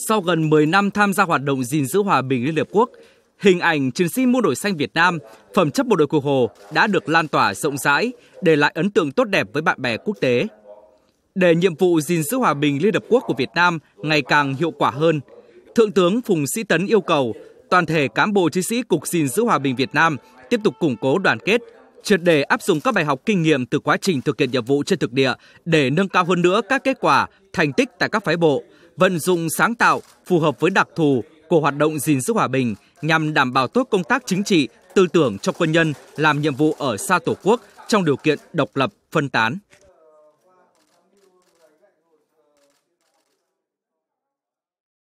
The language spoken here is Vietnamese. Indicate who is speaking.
Speaker 1: Sau gần 10 năm tham gia hoạt động gìn giữ hòa bình Liên Hợp Quốc, hình ảnh chiến sĩ mũ nổi xanh Việt Nam, phẩm chất bộ đội cụ Hồ đã được lan tỏa rộng rãi, để lại ấn tượng tốt đẹp với bạn bè quốc tế. Để nhiệm vụ gìn giữ hòa bình Liên Hợp Quốc của Việt Nam ngày càng hiệu quả hơn, Thượng tướng Phùng Sĩ Tấn yêu cầu toàn thể cán bộ chiến sĩ Cục gìn giữ hòa bình Việt Nam tiếp tục củng cố đoàn kết, triệt để áp dụng các bài học kinh nghiệm từ quá trình thực hiện nhiệm vụ trên thực địa để nâng cao hơn nữa các kết quả, thành tích tại các phái bộ, vận dụng sáng tạo phù hợp với đặc thù của hoạt động gìn giữ hòa bình nhằm đảm bảo tốt công tác chính trị, tư tưởng cho quân nhân làm nhiệm vụ ở xa Tổ quốc trong điều kiện độc lập, phân tán.